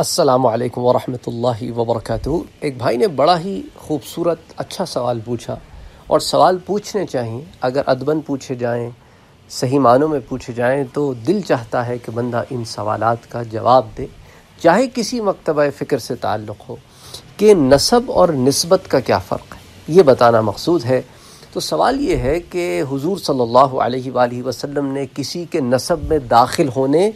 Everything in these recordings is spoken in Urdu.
السلام علیکم ورحمۃ اللہ وبرکاتہ ایک بھائی نے بڑا ہی خوبصورت اچھا سوال پوچھا اور سوال پوچھنے چاہیں اگر ادبن پوچھے جائیں صحیح معنوں میں پوچھے جائیں تو دل چاہتا ہے کہ بندہ ان سوالات کا جواب دے چاہے کسی مکتبہ فکر سے تعلق ہو کہ نصب اور نسبت کا کیا فرق ہے یہ بتانا مقصود ہے تو سوال یہ ہے کہ حضور صلی اللہ علیہ وآلہ وسلم نے کسی کے نصب میں داخل ہونے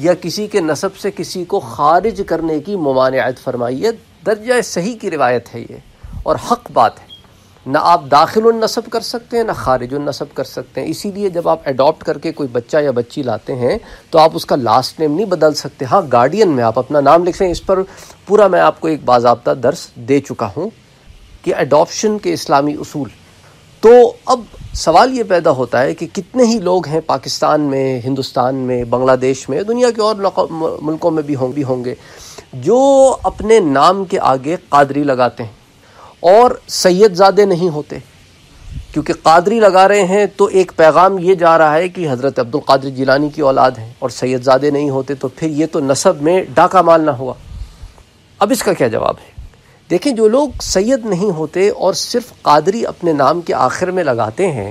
یا کسی کے نصب سے کسی کو خارج کرنے کی ممانعت فرمائی ہے درجہ صحیح کی روایت ہے یہ اور حق بات ہے نہ آپ داخل النصب کر سکتے ہیں نہ خارج النصب کر سکتے ہیں اسی لیے جب آپ اڈاپٹ کر کے کوئی بچہ یا بچی لاتے ہیں تو آپ اس کا لاسٹ نیم نہیں بدل سکتے ہاں گارڈین میں آپ اپنا نام لکھ سکیں اس پر پورا میں آپ کو ایک باضابطہ درس دے چکا ہوں کہ اڈاپشن کے اسلامی اصول تو اب سوال یہ پیدا ہوتا ہے کہ کتنے ہی لوگ ہیں پاکستان میں ہندوستان میں بنگلہ دیش میں دنیا کے اور ملکوں میں بھی ہوں ہوں گے جو اپنے نام کے آگے قادری لگاتے ہیں اور سید زادے نہیں ہوتے کیونکہ قادری لگا رہے ہیں تو ایک پیغام یہ جا رہا ہے کہ حضرت عبد القادر جیلانی کی اولاد ہیں اور سید زادے نہیں ہوتے تو پھر یہ تو نصب میں ڈاکہ مال نہ ہوا اب اس کا کیا جواب ہے دیکھیں جو لوگ سید نہیں ہوتے اور صرف قادری اپنے نام کے آخر میں لگاتے ہیں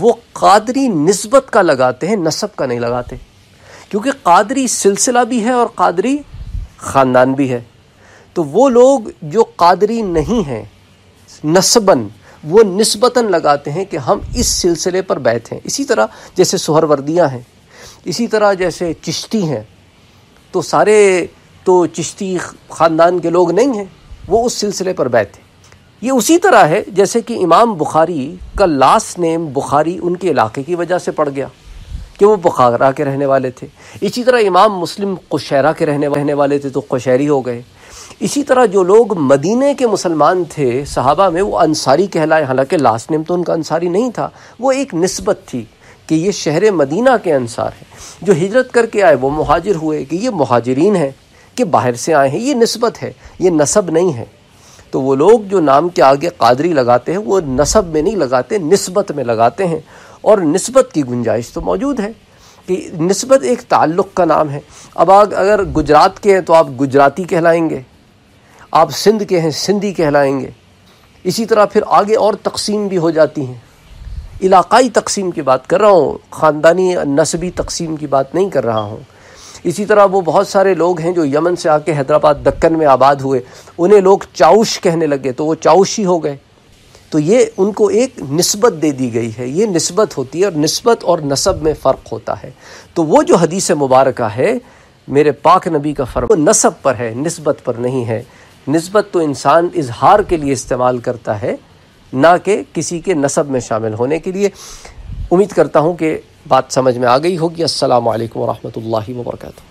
وہ قادری نسبت کا لگاتے ہیں نصب کا نہیں لگاتے کیونکہ قادری سلسلہ بھی ہے اور قادری خاندان بھی ہے تو وہ لوگ جو قادری نہیں ہیں نسباً وہ نسبتاً لگاتے ہیں کہ ہم اس سلسلے پر بیٹھے ہیں اسی طرح جیسے سہر وردیاں ہیں اسی طرح جیسے چشتی ہیں تو سارے تو چشتی خاندان کے لوگ نہیں ہیں وہ اس سلسلے پر بیٹھے یہ اسی طرح ہے جیسے کہ امام بخاری کا لاسٹ نیم بخاری ان کے علاقے کی وجہ سے پڑ گیا کہ وہ بخارا کے رہنے والے تھے اسی طرح امام مسلم قشیرہ کے رہنے رہنے والے تھے تو قشیری ہو گئے اسی طرح جو لوگ مدینہ کے مسلمان تھے صحابہ میں وہ انصاری کہلائے حالانکہ لاسٹ نیم تو ان کا انصاری نہیں تھا وہ ایک نسبت تھی کہ یہ شہر مدینہ کے انصار ہیں جو ہجرت کر کے آئے وہ مہاجر ہوئے کہ یہ مہاجرین ہیں کہ باہر سے آئے ہیں یہ نسبت ہے یہ نصب نہیں ہے تو وہ لوگ جو نام کے آگے قادری لگاتے ہیں وہ نصب میں نہیں لگاتے نسبت میں لگاتے ہیں اور نسبت کی گنجائش تو موجود ہے کہ نسبت ایک تعلق کا نام ہے اب آگ اگر گجرات کے ہیں تو آپ گجراتی کہلائیں گے آپ سندھ کے ہیں سندھی کہلائیں گے اسی طرح پھر آگے اور تقسیم بھی ہو جاتی ہیں علاقائی تقسیم کی بات کر رہا ہوں خاندانی نسبی تقسیم کی بات نہیں کر رہا ہوں اسی طرح وہ بہت سارے لوگ ہیں جو یمن سے آ کے حیدرآباد دکن میں آباد ہوئے انہیں لوگ چاؤش کہنے لگے تو وہ چاؤش ہی ہو گئے تو یہ ان کو ایک نسبت دے دی گئی ہے یہ نسبت ہوتی ہے اور نسبت اور نسب میں فرق ہوتا ہے تو وہ جو حدیث مبارکہ ہے میرے پاک نبی کا فرق وہ نصب پر ہے نسبت پر نہیں ہے نسبت تو انسان اظہار کے لیے استعمال کرتا ہے نہ کہ کسی کے نصب میں شامل ہونے کے لیے امید کرتا ہوں کہ بات سمجھ میں آ گئی ہوگی السلام علیکم ورحمۃ اللہ وبرکاتہ